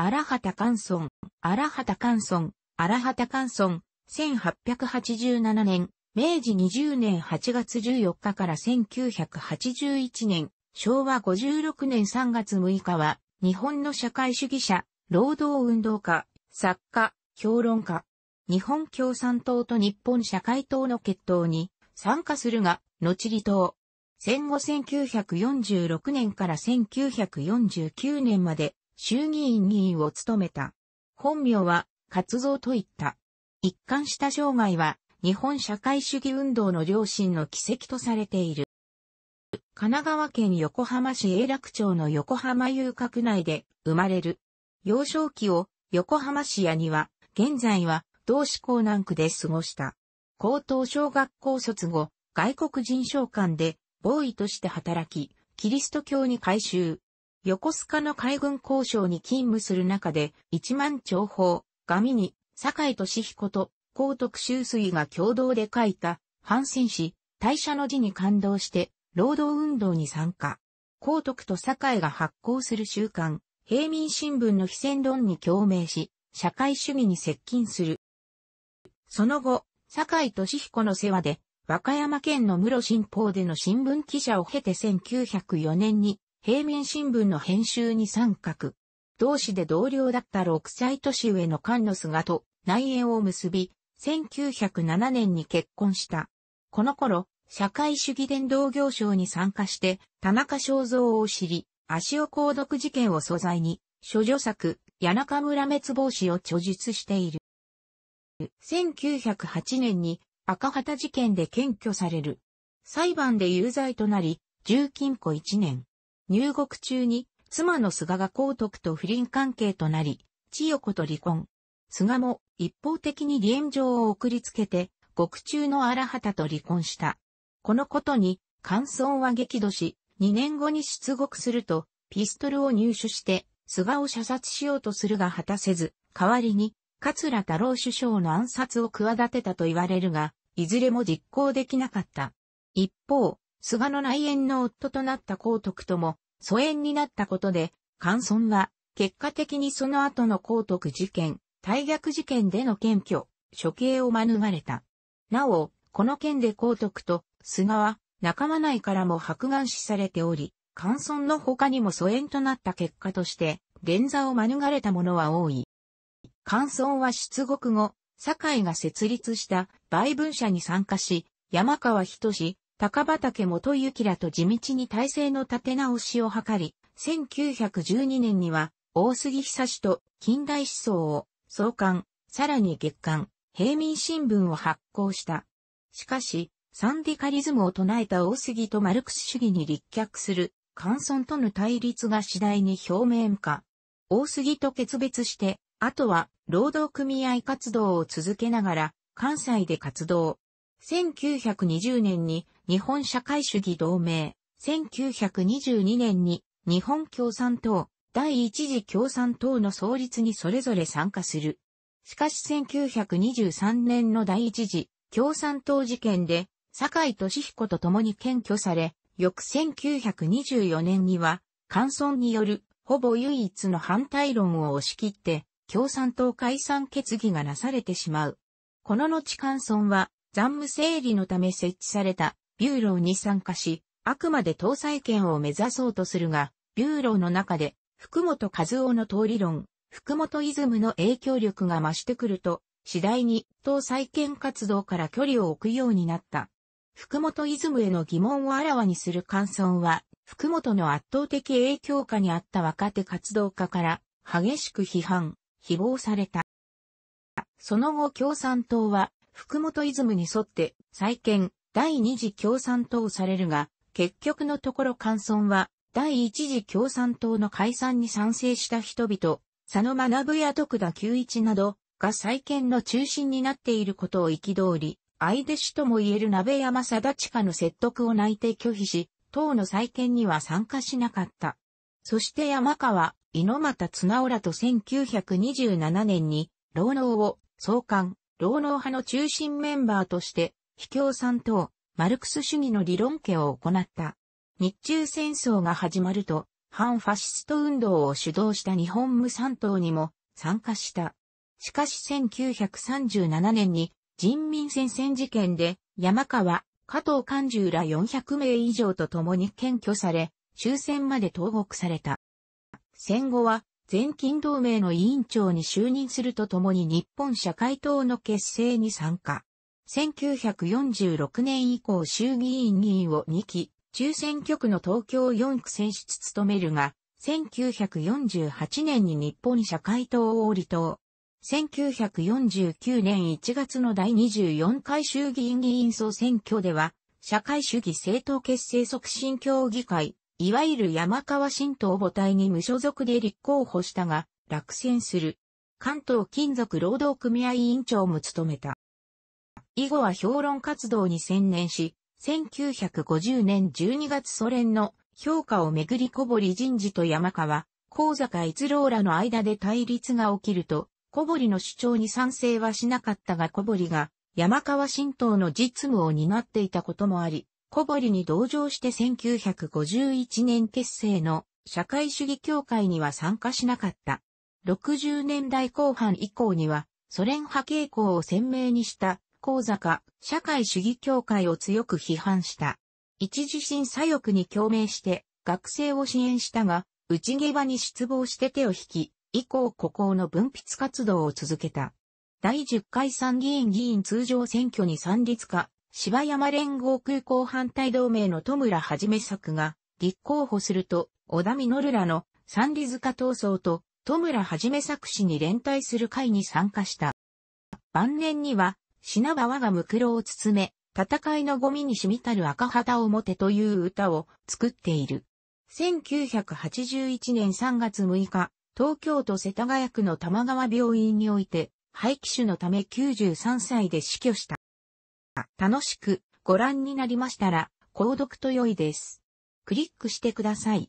荒畑関村、荒畑関村、荒畑関村、1887年、明治20年8月14日から1981年、昭和56年3月6日は、日本の社会主義者、労働運動家、作家、評論家、日本共産党と日本社会党の決闘に参加するが、後離党。戦後1946年から1949年まで衆議院議員を務めた。本名は、活動といった。一貫した生涯は、日本社会主義運動の両親の軌跡とされている。神奈川県横浜市永楽町の横浜遊郭内で生まれる。幼少期を横浜市屋には、現在は同志港南区で過ごした。高等小学校卒後、外国人商館で、ボーイとして働き、キリスト教に改宗。横須賀の海軍交渉に勤務する中で、一万長砲、紙に、坂井俊彦と、高徳修水が共同で書いた、反戦史、大社の字に感動して、労働運動に参加。高徳と坂井が発行する習慣、平民新聞の非戦論に共鳴し、社会主義に接近する。その後、坂井俊彦の世話で、和歌山県の室新報での新聞記者を経て1904年に平民新聞の編集に参画。同市で同僚だった6歳年上の菅野菅と内縁を結び、1907年に結婚した。この頃、社会主義伝道行賞に参加して、田中正造を知り、足尾鉱読事件を素材に、諸女作、谷中村滅亡史を著述している。1908年に赤旗事件で検挙される。裁判で有罪となり、重禁庫1年、入国中に、妻の菅が皇徳と不倫関係となり、千代子と離婚。菅も一方的に離縁状を送りつけて、獄中の荒畑と離婚した。このことに、感想は激怒し、2年後に出獄すると、ピストルを入手して、菅を射殺しようとするが果たせず、代わりに、桂太郎首相の暗殺を企てたと言われるが、いずれも実行できなかった。一方、菅の内縁の夫となった光徳とも疎遠になったことで、関村は結果的にその後の光徳事件、大逆事件での検挙、処刑を免れた。なお、この件で光徳と菅は仲間内からも白眼視されており、関村の他にも疎遠となった結果として、連座を免れた者は多い。関村は出国後、堺が設立した売文社に参加し、山川人志、高畑元幸らと地道に体制の立て直しを図り、1912年には、大杉久氏と近代思想を創刊、さらに月刊、平民新聞を発行した。しかし、サンディカリズムを唱えた大杉とマルクス主義に立脚する、関村との対立が次第に表面化。大杉と決別して、あとは労働組合活動を続けながら、関西で活動。1920年に日本社会主義同盟、1922年に日本共産党、第一次共産党の創立にそれぞれ参加する。しかし1923年の第一次共産党事件で、坂井俊彦と共に検挙され、翌1924年には、関村による、ほぼ唯一の反対論を押し切って、共産党解散決議がなされてしまう。この後関村は、残務整理のため設置されたビューローに参加し、あくまで搭載権を目指そうとするが、ビューローの中で、福本和夫の党理論、福本イズムの影響力が増してくると、次第に党再権活動から距離を置くようになった。福本イズムへの疑問をあらわにする感想は、福本の圧倒的影響下にあった若手活動家から激しく批判、誹謗された。その後共産党は福本イズムに沿って再建、第二次共産党されるが、結局のところ関村は、第一次共産党の解散に賛成した人々、佐野学や徳田久一など、が再建の中心になっていることを憤り、相弟子とも言える鍋山貞下の説得を内定拒否し、党の再建には参加しなかった。そして山川、猪俣綱浦と1927年に、労農を総刊、労農派の中心メンバーとして、秘境三党、マルクス主義の理論家を行った。日中戦争が始まると、反ファシスト運動を主導した日本無産党にも参加した。しかし1937年に人民戦線事件で山川、加藤勘十ら400名以上と共に検挙され、終戦まで投獄された。戦後は全勤同盟の委員長に就任するとともに日本社会党の結成に参加。1946年以降衆議院議員を2期、中選挙区の東京4区選出務めるが、1948年に日本社会党を離党。1949年1月の第24回衆議院議員総選挙では、社会主義政党結成促進協議会、いわゆる山川新党母体に無所属で立候補したが、落選する。関東金属労働組合委員長も務めた。以後は評論活動に専念し、1950年12月ソ連の評価をめぐり小堀人事と山川、高坂逸郎らの間で対立が起きると、小堀の主張に賛成はしなかったが小堀が山川新党の実務を担っていたこともあり、小堀に同情して1951年結成の社会主義協会には参加しなかった。60年代後半以降にはソ連派傾向を鮮明にした講座か、社会主義協会を強く批判した。一時審査欲に共鳴して、学生を支援したが、内際に失望して手を引き、以降孤高の分泌活動を続けた。第10回参議院議員通常選挙に参立化、芝山連合空港反対同盟の戸村はじめ作が、立候補すると、小田実らの三里塚闘争と、戸村はじめ作氏に連帯する会に参加した。晩年には、品川我がムクロを包め、戦いのゴミに染みたる赤旗を持てという歌を作っている。1981年3月6日、東京都世田谷区の玉川病院において、肺気腫のため93歳で死去した。楽しくご覧になりましたら、購読と良いです。クリックしてください。